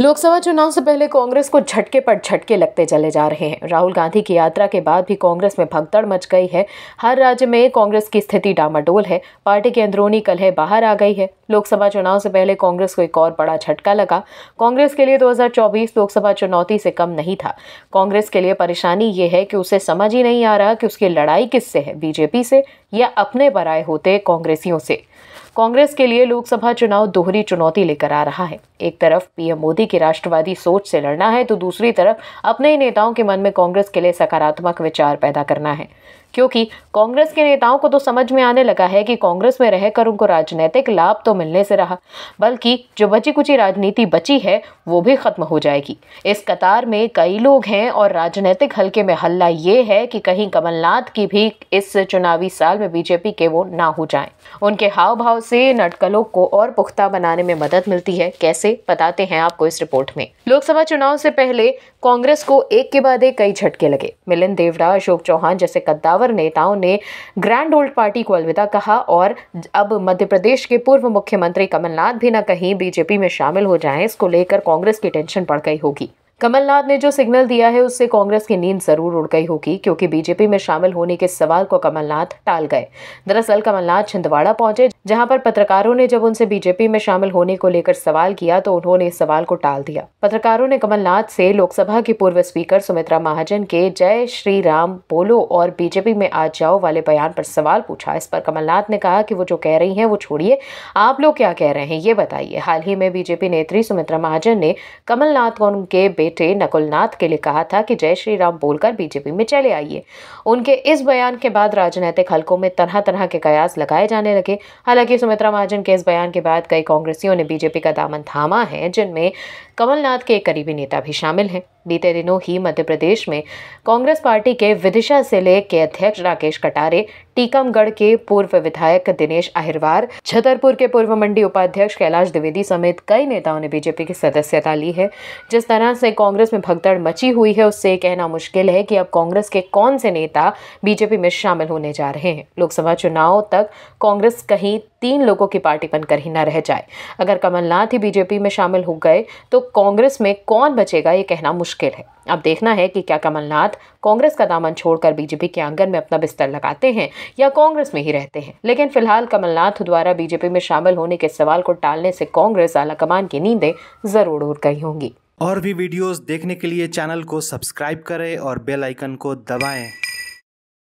लोकसभा चुनाव से पहले कांग्रेस को झटके पर झटके लगते चले जा रहे हैं राहुल गांधी की यात्रा के बाद भी कांग्रेस में भगदड़ मच गई है हर राज्य में कांग्रेस की स्थिति डामाडोल है पार्टी के अंदरूनी कलह बाहर आ गई है लोकसभा चुनाव से पहले कांग्रेस को एक और बड़ा झटका लगा कांग्रेस के लिए 2024 लोकसभा चुनौती से कम नहीं था कांग्रेस के लिए परेशानी ये है कि उसे समझ ही नहीं आ रहा कि उसकी लड़ाई किससे है बीजेपी से या अपने बराए होते कांग्रेसियों से कांग्रेस के लिए लोकसभा चुनाव दोहरी चुनौती लेकर आ रहा है एक तरफ पीएम मोदी की राष्ट्रवादी सोच से लड़ना है तो दूसरी तरफ अपने ही नेताओं के मन में कांग्रेस के लिए सकारात्मक विचार पैदा करना है क्योंकि कांग्रेस के नेताओं को तो समझ में आने लगा है कि कांग्रेस में रहकर उनको राजनीतिक लाभ तो मिलने से रहा बल्कि जो बची कुची राजनीति बची है वो भी खत्म हो जाएगी इस कतार में कई लोग हैं और राजनीतिक हलके में हल्ला ये है कि कहीं कमलनाथ की भी इस चुनावी साल में बीजेपी के वो ना हो जाएं उनके हाव भाव से नटकलों को और पुख्ता बनाने में मदद मिलती है कैसे बताते हैं आपको इस रिपोर्ट में लोकसभा चुनाव से पहले कांग्रेस को एक के बाद एक कई झटके लगे मिलिंद देवड़ा अशोक चौहान जैसे कद्दावर नेताओं ने ग्रैंड ओल्ड पार्टी को अलविदा कहा और अब मध्य प्रदेश के पूर्व मुख्यमंत्री कमलनाथ भी न कहीं बीजेपी में शामिल हो जाए इसको लेकर कांग्रेस की टेंशन बढ़ गई होगी कमलनाथ ने जो सिग्नल दिया है उससे कांग्रेस की नींद जरूर उड़ गई होगी क्योंकि बीजेपी में शामिल होने के सवाल को कमलनाथ टाल गए दरअसल कमलनाथ छिंदवाड़ा पहुंचे जहां पर पत्रकारों ने जब उनसे बीजेपी में शामिल होने को लेकर सवाल किया तो उन्होंने इस सवाल को टाल दिया पत्रकारों ने कमलनाथ से लोकसभा की पूर्व स्पीकर सुमित्रा महाजन के जय श्री राम बोलो और बीजेपी में आ जाओ वाले बयान पर सवाल पूछा इस पर कमलनाथ ने कहा कि वो जो कह रही है वो छोड़िए आप लोग क्या कह रहे हैं ये बताइए हाल ही में बीजेपी नेत्री सुमित्रा महाजन ने कमलनाथ को उनके बेटे नकुलनाथ के लिए कहा था कि जय श्री राम बोलकर बीजेपी में चले आइए उनके इस बयान के बाद राजनीतिक हलकों में तरह तरह के कयास लगाए जाने लगे हालांकि सुमित्रा महाजन के इस बयान के बाद कई कांग्रेसियों ने बीजेपी का दामन थामा है जिनमें कमलनाथ के करीबी नेता भी शामिल हैं बीते दिनों ही मध्य प्रदेश में कांग्रेस पार्टी के विदिशा जिले के अध्यक्ष राकेश कटारे टीकमगढ़ के पूर्व विधायक दिनेश अहिरवार छतरपुर के पूर्व मंडी उपाध्यक्ष कैलाश द्विवेदी समेत कई नेताओं ने बीजेपी की सदस्यता ली है जिस तरह से कांग्रेस में भगदड़ मची हुई है उससे कहना मुश्किल है कि अब कांग्रेस के कौन से नेता बीजेपी में शामिल होने जा रहे हैं लोकसभा चुनाव तक कांग्रेस कहीं तीन लोगों की पार्टी बनकर ही न रह जाए अगर कमलनाथ ही बीजेपी में शामिल हो गए तो कांग्रेस में कौन बचेगा ये कहना मुश्किल है अब देखना है कि क्या कमलनाथ कांग्रेस का दामन छोड़कर बीजेपी के आंगन में अपना बिस्तर लगाते हैं या कांग्रेस में ही रहते हैं लेकिन फिलहाल कमलनाथ द्वारा बीजेपी में शामिल होने के सवाल को टालने से कांग्रेस आलाकमान की नींदें जरूर उड़ गई होंगी और भी वीडियोस देखने के लिए चैनल को सब्सक्राइब करें और बेल आइकन को दबाएं